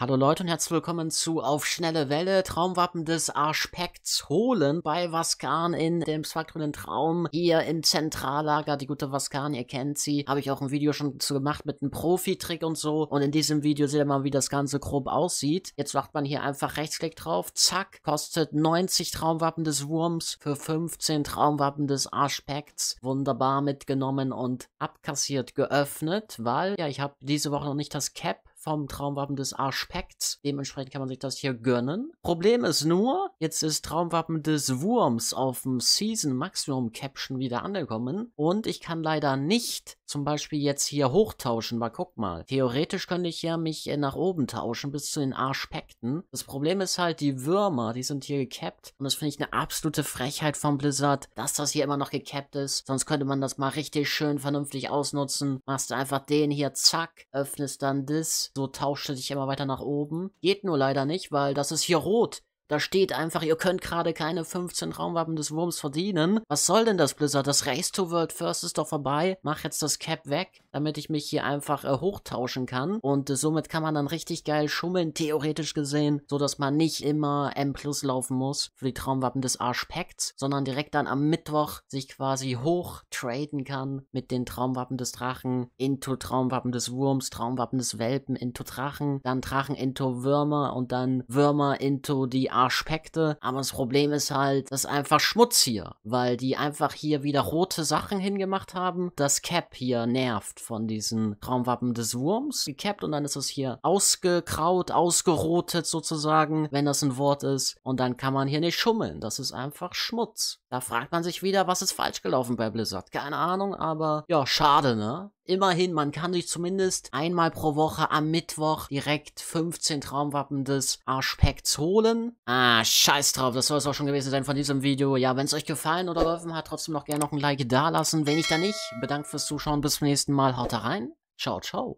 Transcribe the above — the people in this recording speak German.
Hallo Leute und herzlich willkommen zu Auf schnelle Welle, Traumwappen des Aspekts holen bei Vaskan in dem zweigrünen Traum hier im Zentrallager. Die gute Vaskan, ihr kennt sie, habe ich auch ein Video schon zu gemacht mit einem Profi-Trick und so. Und in diesem Video seht ihr mal, wie das Ganze grob aussieht. Jetzt macht man hier einfach Rechtsklick drauf, zack, kostet 90 Traumwappen des Wurms für 15 Traumwappen des Aspekts. Wunderbar mitgenommen und abkassiert geöffnet, weil, ja, ich habe diese Woche noch nicht das Cap vom Traumwappen des Arschpekts. Dementsprechend kann man sich das hier gönnen. Problem ist nur, jetzt ist Traumwappen des Wurms auf dem Season Maximum Caption wieder angekommen und ich kann leider nicht zum Beispiel jetzt hier hochtauschen, mal guck mal. Theoretisch könnte ich ja mich äh, nach oben tauschen bis zu den Arschpekten. Das Problem ist halt, die Würmer, die sind hier gecapped und das finde ich eine absolute Frechheit von Blizzard, dass das hier immer noch gecapped ist. Sonst könnte man das mal richtig schön vernünftig ausnutzen. Machst du einfach den hier, zack, öffnest dann das, so tauschte sich immer weiter nach oben. Geht nur leider nicht, weil das ist hier rot. Da steht einfach, ihr könnt gerade keine 15 Raumwappen des Wurms verdienen. Was soll denn das, Blizzard? Das Race to World First ist doch vorbei. Mach jetzt das Cap weg, damit ich mich hier einfach äh, hochtauschen kann. Und äh, somit kann man dann richtig geil schummeln, theoretisch gesehen, so dass man nicht immer M Plus laufen muss für die Traumwappen des Arschpacts, sondern direkt dann am Mittwoch sich quasi hoch traden kann mit den Traumwappen des Drachen into Traumwappen des Wurms, Traumwappen des Welpen into Drachen, dann Drachen into Würmer und dann Würmer into die Aspekte, aber das Problem ist halt, das ist einfach Schmutz hier, weil die einfach hier wieder rote Sachen hingemacht haben. Das Cap hier nervt von diesen Traumwappen des Wurms gekappt und dann ist es hier ausgekraut, ausgerotet sozusagen, wenn das ein Wort ist. Und dann kann man hier nicht schummeln. Das ist einfach Schmutz. Da fragt man sich wieder, was ist falsch gelaufen bei Blizzard? Keine Ahnung, aber ja, schade, ne? immerhin, man kann sich zumindest einmal pro Woche am Mittwoch direkt 15 Traumwappen des Aspekts holen. Ah, scheiß drauf, das soll es auch schon gewesen sein von diesem Video. Ja, wenn es euch gefallen oder geholfen hat, trotzdem noch gerne noch ein Like da lassen. Wenn ich dann nicht. Bedankt fürs Zuschauen, bis zum nächsten Mal, haut rein. Ciao, ciao.